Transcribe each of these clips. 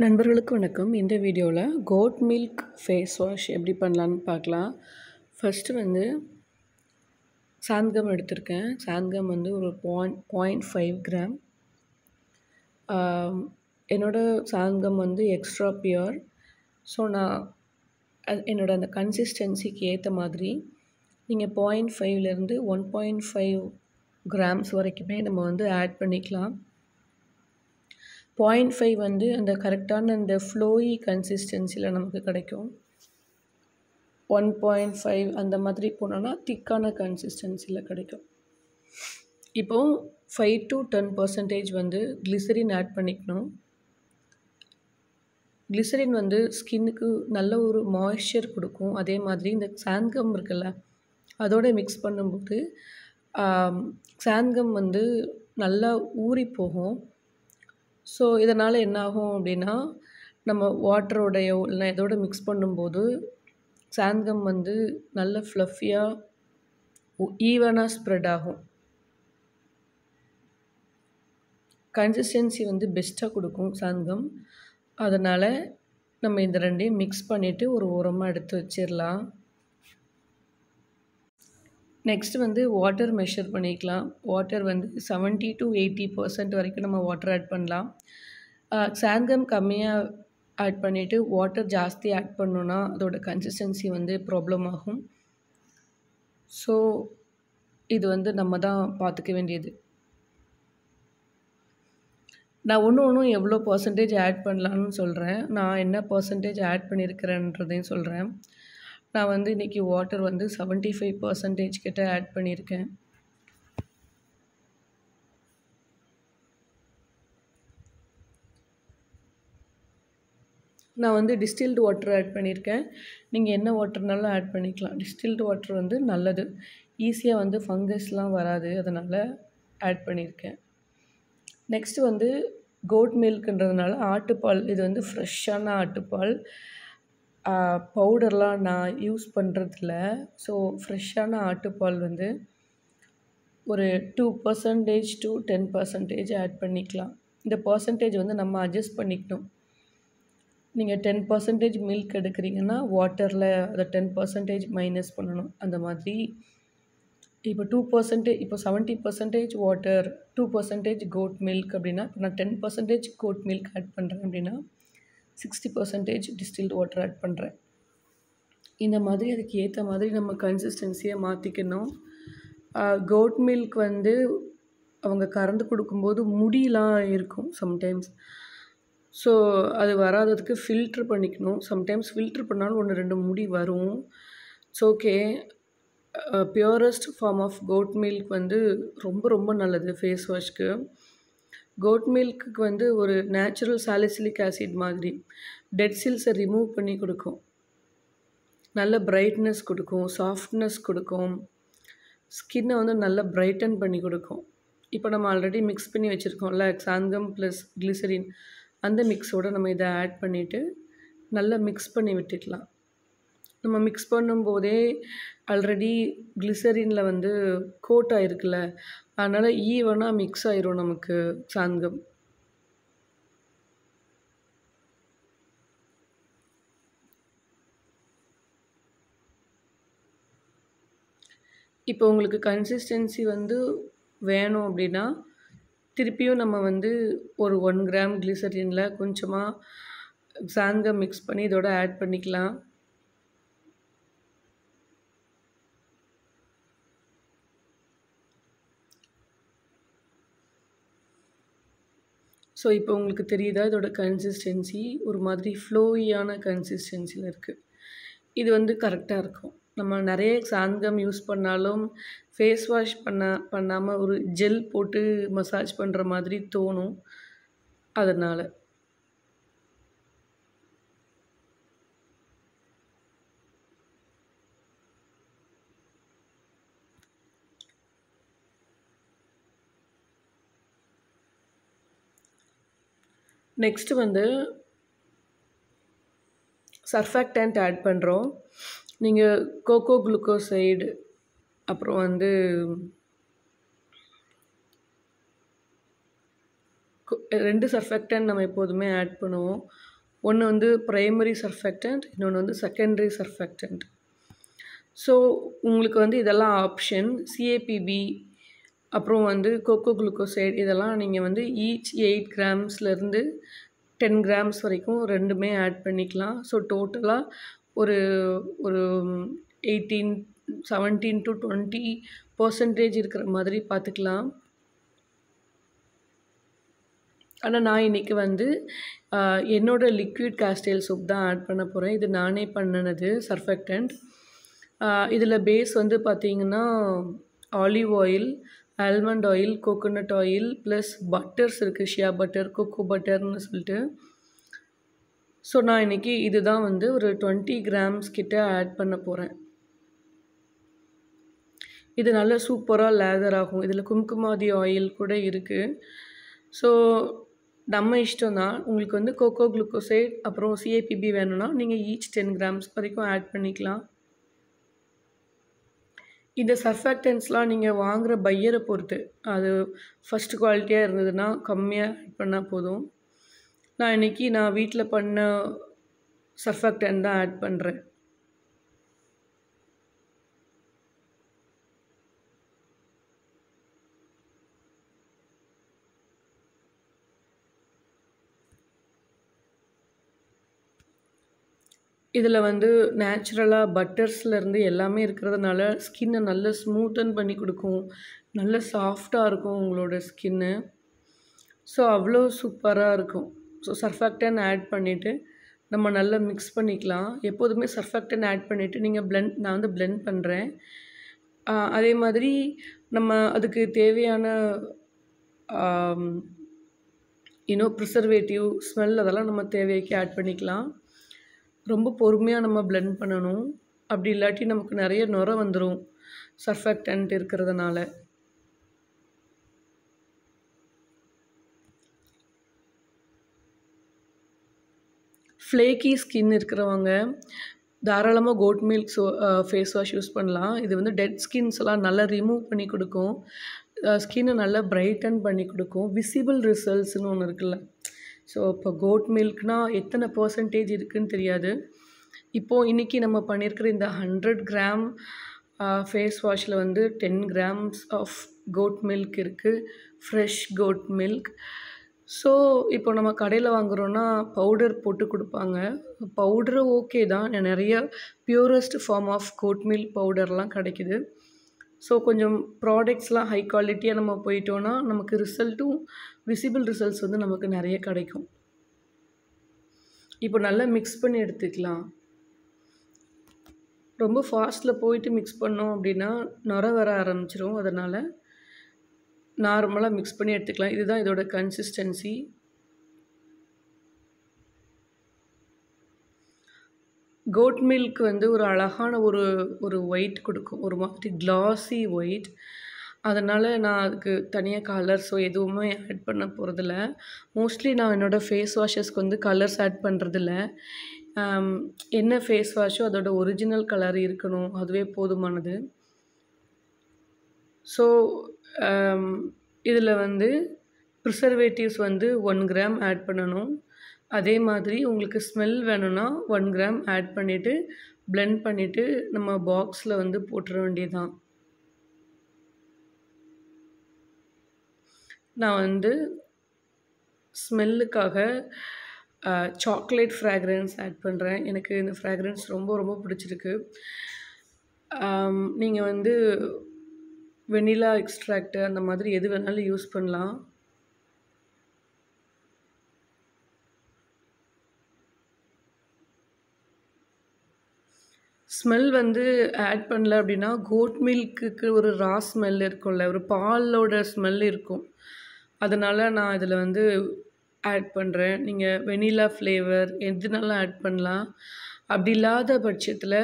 நண்பர்களுக்கு வணக்கம் இந்த வீடியோவில் கோட் மில்க் ஃபேஸ் வாஷ் எப்படி பண்ணலான்னு பார்க்கலாம் ஃபஸ்ட்டு வந்து சாந்தகம் எடுத்திருக்கேன் சாந்தகம் வந்து ஒரு பாயிண்ட் பாயிண்ட் ஃபைவ் கிராம் என்னோடய சாந்தகம் வந்து எக்ஸ்ட்ரா பியூர் ஸோ நான் என்னோடய அந்த கன்சிஸ்டன்சிக்கு ஏற்ற மாதிரி நீங்கள் பாயிண்ட் ஃபைவ்லேருந்து ஒன் பாயிண்ட் ஃபைவ் கிராம்ஸ் வரைக்குமே நம்ம வந்து ஆட் பண்ணிக்கலாம் பாயிண்ட் ஃபைவ் வந்து அந்த கரெக்டான அந்த ஃப்ளோயி கன்சிஸ்டன்சியில் நமக்கு கிடைக்கும் ஒன் பாயிண்ட் ஃபைவ் அந்த மாதிரி போனோன்னா திக்கான கன்சிஸ்டன்சியில் கிடைக்கும் இப்போது ஃபைவ் டு டென் பர்சன்டேஜ் வந்து கிளிசரின் ஆட் பண்ணிக்கணும் கிளிசரின் வந்து ஸ்கின்னுக்கு நல்ல ஒரு மாய்ஸ்சர் கொடுக்கும் அதே மாதிரி இந்த சாண்கம் இருக்குல்ல அதோட மிக்ஸ் பண்ணும்போது சாண்கம் வந்து நல்லா ஊறி போகும் ஸோ இதனால் என்னாகும் அப்படின்னா நம்ம வாட்டரோடையோ இல்லை எதோடு மிக்ஸ் பண்ணும்போது சேந்தகம் வந்து நல்ல ஃப்ளஃபியாக ஈவனாக ஸ்ப்ரெட் ஆகும் கன்சிஸ்டன்சி வந்து பெஸ்ட்டாக கொடுக்கும் சாந்தகம் அதனால் நம்ம இந்த ரெண்டையும் மிக்ஸ் பண்ணிவிட்டு ஒரு உரமாக எடுத்து வச்சிடலாம் நெக்ஸ்ட் வந்து வாட்டர் மெஷர் பண்ணிக்கலாம் வாட்டர் வந்து செவன்ட்டி டு எயிட்டி பர்சன்ட் வரைக்கும் நம்ம வாட்டர் ஆட் பண்ணலாம் சாங்கம் கம்மியாக ஆட் பண்ணிவிட்டு வாட்டர் ஜாஸ்தி ஆட் பண்ணோன்னா அதோட கன்சிஸ்டன்சி வந்து ப்ராப்ளம் ஆகும் ஸோ இது வந்து நம்ம தான் பார்த்துக்க வேண்டியது நான் ஒன்று ஒன்றும் எவ்வளோ பர்சன்டேஜ் ஆட் பண்ணலான்னு சொல்கிறேன் நான் என்ன பர்சன்டேஜ் ஆட் பண்ணியிருக்கிறேன்றதையும் சொல்கிறேன் நான் வந்து இன்றைக்கி வாட்டர் வந்து செவன்ட்டி ஃபைவ் பர்சன்டேஜ் கிட்ட ஆட் பண்ணியிருக்கேன் நான் வந்து டிஸ்டில்டு வாட்டர் ஆட் பண்ணியிருக்கேன் நீங்கள் என்ன வாட்டர்னாலும் ஆட் பண்ணிக்கலாம் டிஸ்டில்டு வாட்டர் வந்து நல்லது ஈஸியாக வந்து ஃபங்கஸ்லாம் வராது அதனால் ஆட் பண்ணியிருக்கேன் நெக்ஸ்ட்டு வந்து கோட் மில்க்குன்றதுனால ஆட்டுப்பால் இது வந்து ஃப்ரெஷ்ஷான ஆட்டுப்பால் பவுடர்லாம் நான் யூஸ் பண்ணுறதில்ல ஸோ ஃப்ரெஷ்ஷான ஆட்டுப்பால் வந்து ஒரு two percentage to ten percentage add பண்ணிக்கலாம் இந்த பர்சன்டேஜ் வந்து நம்ம அட்ஜஸ்ட் பண்ணிக்கணும் நீங்கள் டென் பர்சன்டேஜ் மில்க் எடுக்கிறீங்கன்னா வாட்டரில் அதை டென் பர்சன்டேஜ் மைனஸ் பண்ணணும் அந்த மாதிரி இப்போ டூ பர்சன்டேஜ் இப்போ seventy percentage water two percentage goat milk அப்படின்னா இப்போ நான் ten percentage goat milk add பண்ணுறேன் அப்படின்னா sixty percentage distilled water add பண்ணுறேன் இந்த மாதிரி அதுக்கு ஏற்ற மாதிரி நம்ம கன்சிஸ்டன்சியை மாற்றிக்கணும் கோட் மில்க் வந்து அவங்க கறந்து கொடுக்கும்போது முடியெலாம் இருக்கும் சம்டைம்ஸ் ஸோ அது வராததுக்கு ஃபில்ட்ரு பண்ணிக்கணும் சம்டைம்ஸ் ஃபில்ட்ரு பண்ணாலும் ஒன்று ரெண்டு முடி வரும் it's okay purest form of goat milk வந்து ரொம்ப ரொம்ப நல்லது ஃபேஸ் வாஷ்க்கு கோட் மில்க்குக்கு வந்து ஒரு நேச்சுரல் சாலிசிலிக் ஆசிட் மாதிரி டெட் சில்ஸை ரிமூவ் பண்ணி கொடுக்கும் நல்ல பிரைட்னஸ் கொடுக்கும் சாஃப்ட்னஸ் கொடுக்கும் ஸ்கின்னை வந்து நல்லா பிரைட்டன் பண்ணி கொடுக்கும் இப்போ நம்ம ஆல்ரெடி மிக்ஸ் பண்ணி வச்சுருக்கோம்ல சாங்கம் ப்ளஸ் கிளிசரின் அந்த மிக்ஸோடு நம்ம இதை ஆட் பண்ணிவிட்டு நல்லா மிக்ஸ் பண்ணி விட்டுக்கலாம் நம்ம மிக்ஸ் பண்ணும்போதே ஆல்ரெடி கிளிசரினில் வந்து கோட் ஆகிருக்குல்ல அதனால் ஈவனாக மிக்ஸ் ஆயிரும் நமக்கு சாண்கம் இப்போ உங்களுக்கு கன்சிஸ்டன்சி வந்து வேணும் அப்படின்னா திருப்பியும் நம்ம வந்து ஒரு ஒன் கிராம் கிளிசரினில் கொஞ்சமாக சாங்கை மிக்ஸ் பண்ணி இதோட ஆட் பண்ணிக்கலாம் ஸோ இப்போ உங்களுக்கு தெரியுதா இதோட கன்சிஸ்டன்சி ஒரு மாதிரி ஃப்ளோயான கன்சிஸ்டன்சியில் இருக்குது இது வந்து கரெக்டாக இருக்கும் நம்ம நிறைய சாந்தம் யூஸ் பண்ணாலும் ஃபேஸ் வாஷ் பண்ண பண்ணாமல் ஒரு ஜெல் போட்டு மசாஜ் பண்ணுற மாதிரி தோணும் அதனால் நெக்ஸ்ட்டு வந்து சர்ஃபாக்டன்ட் ஆட் பண்ணுறோம் நீங்கள் கோகோ குளுக்கோசைடு அப்புறம் வந்து ரெண்டு சர்ஃபெக்டன்ட் நம்ம எப்போதுமே ஆட் பண்ணுவோம் ஒன்று வந்து ப்ரைமரி சர்ஃபெக்டன்ட் இன்னொன்று வந்து செகண்டரி சர்ஃபாக்டன்ட் ஸோ உங்களுக்கு வந்து இதெல்லாம் ஆப்ஷன் சிஏபிபி அப்புறம் வந்து கோகோ குளுக்கோசைட் இதெல்லாம் நீங்கள் வந்து ஈச் எயிட் கிராம்ஸ்லேருந்து டென் கிராம்ஸ் வரைக்கும் ரெண்டுமே ஆட் பண்ணிக்கலாம் ஸோ டோட்டலாக ஒரு ஒரு eighteen seventeen to twenty percentage இருக்கிற மாதிரி பார்த்துக்கலாம் ஆனால் நான் இன்றைக்கி வந்து என்னோடய லிக்விட் காஸ்டைல் சோப் தான் ஆட் பண்ண போகிறேன் இது நானே பண்ணினது சர்ஃபெக்டன்ட் இதில் பேஸ் வந்து பார்த்திங்கன்னா olive oil almond oil coconut oil plus butters இருக்குது ஷியா பட்டர் கோகோ பட்டர்னு சொல்லிட்டு ஸோ நான் இன்றைக்கி இதுதான் வந்து ஒரு டுவெண்ட்டி கிராம்ஸ் கிட்டே ஆட் பண்ண போகிறேன் இது நல்லா சூப்பராக லேதர் ஆகும் இதில் கும்குமாதி ஆயில் கூட இருக்குது ஸோ நம்ம இஷ்டம் தான் உங்களுக்கு வந்து கோகோ குளுக்கோசைட் அப்புறம் சிஏபிபி வேணும்னா நீங்கள் ஈச் டென் கிராம்ஸ் வரைக்கும் ஆட் பண்ணிக்கலாம் இந்த சர்ஃபேக்டன்ஸ்லாம் நீங்கள் வாங்குகிற பையரை பொறுத்து அது ஃபஸ்ட் குவாலிட்டியாக இருந்ததுன்னா கம்மியாக ஆட் பண்ணால் போதும் நான் இன்றைக்கி நான் வீட்டில் பண்ண சர்ஃபேக்டன் தான் ஆட் பண்ணுறேன் இதில் வந்து நேச்சுரலாக பட்டர்ஸ்லேருந்து எல்லாமே இருக்கிறதுனால ஸ்கின்னை நல்லா ஸ்மூத்தன் பண்ணி கொடுக்கும் நல்ல சாஃப்டாக இருக்கும் உங்களோட ஸ்கின்னு ஸோ அவ்வளோ சூப்பராக இருக்கும் ஸோ சர்ஃபாக்டன் ஆட் பண்ணிவிட்டு நம்ம நல்லா மிக்ஸ் பண்ணிக்கலாம் எப்போதுமே சர்ஃபாக்டன் ஆட் பண்ணிவிட்டு நீங்கள் பிளெண்ட் நான் வந்து பிளெண்ட் பண்ணுறேன் அதே மாதிரி நம்ம அதுக்கு தேவையான இன்னும் ப்ரிசர்வேட்டிவ் ஸ்மெல் அதெல்லாம் நம்ம தேவைக்கு ஆட் பண்ணிக்கலாம் ரொம்ப பொறுமையாக நம்ம பிளெண்ட் பண்ணணும் அப்படி இல்லாட்டி நமக்கு நிறைய நுரை வந்துடும் சர்ஃபெக்டன்ட் இருக்கிறதுனால ஃப்ளேக்கி ஸ்கின் இருக்கிறவங்க தாராளமாக goat milk so face wash use பண்ணலாம் இது வந்து டெட் ஸ்கின்ஸ் எல்லாம் நல்லா ரிமூவ் பண்ணி கொடுக்கும் ஸ்கின்னை நல்லா பிரைட்டன் பண்ணி கொடுக்கும் விசிபிள் ரிசல்ட்ஸ்னு ஒன்று இருக்குல்ல ஸோ இப்போ கோட் மில்க்னால் எத்தனை பர்சன்டேஜ் இருக்குதுன்னு தெரியாது இப்போது இன்றைக்கி நம்ம பண்ணியிருக்கிற இந்த ஹண்ட்ரட் கிராம் ஃபேஸ் வாஷில் வந்து ten grams of goat milk இருக்குது ஃப்ரெஷ் கோட் மில்க் ஸோ இப்போ நம்ம கடையில் வாங்குகிறோன்னா பவுடர் போட்டு கொடுப்பாங்க பவுடரும் ஓகே தான் நிறைய purest form of goat milk பவுடர்லாம் கிடைக்கிது ஸோ கொஞ்சம் ப்ராடக்ட்ஸ்லாம் ஹை குவாலிட்டியாக நம்ம போயிட்டோன்னா நமக்கு ரிசல்ட்டும் விசிபிள் ரிசல்ட்ஸ் வந்து நமக்கு நிறைய கிடைக்கும் இப்போ நல்லா மிக்ஸ் பண்ணி எடுத்துக்கலாம் ரொம்ப ஃபாஸ்ட்டில் போயிட்டு மிக்ஸ் பண்ணோம் அப்படின்னா நுர வர ஆரம்பிச்சிரும் அதனால் நார்மலாக மிக்ஸ் பண்ணி எடுத்துக்கலாம் இதுதான் இதோட கன்சிஸ்டன்சி கோட் மில்க் வந்து ஒரு அழகான ஒரு ஒரு ஒயிட் கொடுக்கும் ஒரு மாதிரி கிளாஸி ஒயிட் அதனால் நான் அதுக்கு தனியாக கலர்ஸோ எதுவுமே ஆட் பண்ண போகிறதில்ல மோஸ்ட்லி நான் என்னோடய ஃபேஸ் வாஷஸ்க்கு வந்து கலர்ஸ் ஆட் பண்ணுறதில்ல என்ன ஃபேஸ் வாஷோ அதோடய ஒரிஜினல் கலர் இருக்கணும் அதுவே போதுமானது ஸோ இதில் வந்து ப்ரிசர்வேட்டிவ்ஸ் வந்து ஒன் கிராம் ஆட் பண்ணணும் அதே மாதிரி உங்களுக்கு ஸ்மெல் வேணும்னா ஒன் கிராம் ஆட் பண்ணிவிட்டு ப்ளெண்ட் பண்ணிவிட்டு நம்ம பாக்ஸில் வந்து போட்டுற வேண்டியதுதான் நான் வந்து ஸ்மெல்லுக்காக சாக்லேட் ஃப்ராக்ரன்ஸ் ஆட் பண்ணுறேன் எனக்கு இந்த ஃப்ராக்ரன்ஸ் ரொம்ப ரொம்ப பிடிச்சிருக்கு நீங்கள் வந்து வெனிலா எக்ஸ்ட்ராக்டு அந்த மாதிரி எது வேணாலும் யூஸ் பண்ணலாம் ஸ்மெல் வந்து ஆட் பண்ணல அப்படின்னா கோட் மில்க்குக்கு ஒரு ரா ஸ்மெல் இருக்கும்ல ஒரு பாலோட ஸ்மெல் இருக்கும் அதனால் நான் இதில் வந்து ஆட் பண்ணுறேன் நீங்கள் வெண்ணிலா ஃப்ளேவர் எதுனாலும் ஆட் பண்ணலாம் அப்படி இல்லாத பட்சத்தில்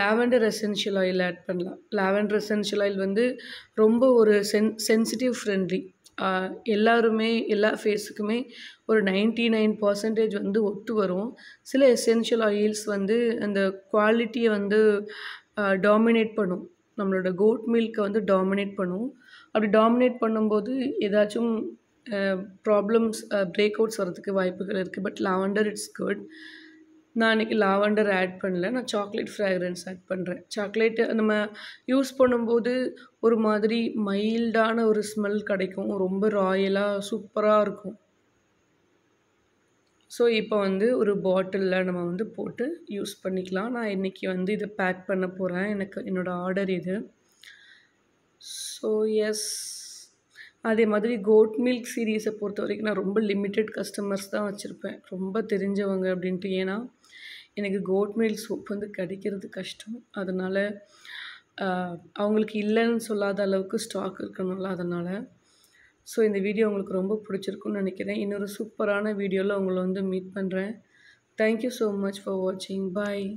லாவெண்டர் எசென்ஷியல் ஆயில் ஆட் பண்ணலாம் லாவெண்டர் எசென்ஷியல் ஆயில் வந்து ரொம்ப ஒரு சென் சென்சிட்டிவ் ஃப்ரெண்ட்லி எல்லாருமே எல்லா ஃபேஸுக்குமே ஒரு நைன்டி நைன் பர்சன்டேஜ் வந்து ஒத்து வரும் சில எசென்ஷியல் ஆயில்ஸ் வந்து அந்த குவாலிட்டியை வந்து டாமினேட் பண்ணும் நம்மளோட கோட் மில்க்கை வந்து டாமினேட் பண்ணும் அப்படி டாமினேட் பண்ணும்போது ஏதாச்சும் ப்ராப்ளம்ஸ் பிரேக் அவுட்ஸ் வர்றதுக்கு வாய்ப்புகள் இருக்குது பட் லாவெண்டர் இட்ஸ் குட் நான் அன்றைக்கி லாவெண்டர் ஆட் பண்ணல நான் சாக்லேட் ஃப்ராக்ரன்ஸ் ஆட் பண்ணுறேன் சாக்லேட்டு நம்ம யூஸ் பண்ணும்போது ஒரு மாதிரி மைல்டான ஒரு ஸ்மெல் கிடைக்கும் ரொம்ப ராயலாக சூப்பராக இருக்கும் ஸோ இப்போ வந்து ஒரு பாட்டிலில் நம்ம வந்து போட்டு யூஸ் பண்ணிக்கலாம் நான் இன்றைக்கி வந்து இதை பேக் பண்ண போகிறேன் எனக்கு என்னோடய ஆர்டர் இது ஸோ எஸ் அதே மாதிரி கோட் மில்க் சீரீஸை பொறுத்த வரைக்கும் நான் ரொம்ப லிமிட்டெட் கஸ்டமர்ஸ் தான் வச்சுருப்பேன் ரொம்ப தெரிஞ்சவங்க அப்படின்ட்டு ஏன்னா எனக்கு கோட் மில்க் சூப் வந்து கிடைக்கிறது கஷ்டம் அதனால் அவங்களுக்கு இல்லைன்னு சொல்லாத அளவுக்கு ஸ்டாக் இருக்கணும்ல அதனால் ஸோ இந்த வீடியோ உங்களுக்கு ரொம்ப பிடிச்சிருக்குன்னு நினைக்கிறேன் இன்னொரு சூப்பரான வீடியோவில் உங்களை வந்து மீட் பண்ணுறேன் தேங்க்யூ ஸோ மச் ஃபார் வாட்சிங் பாய்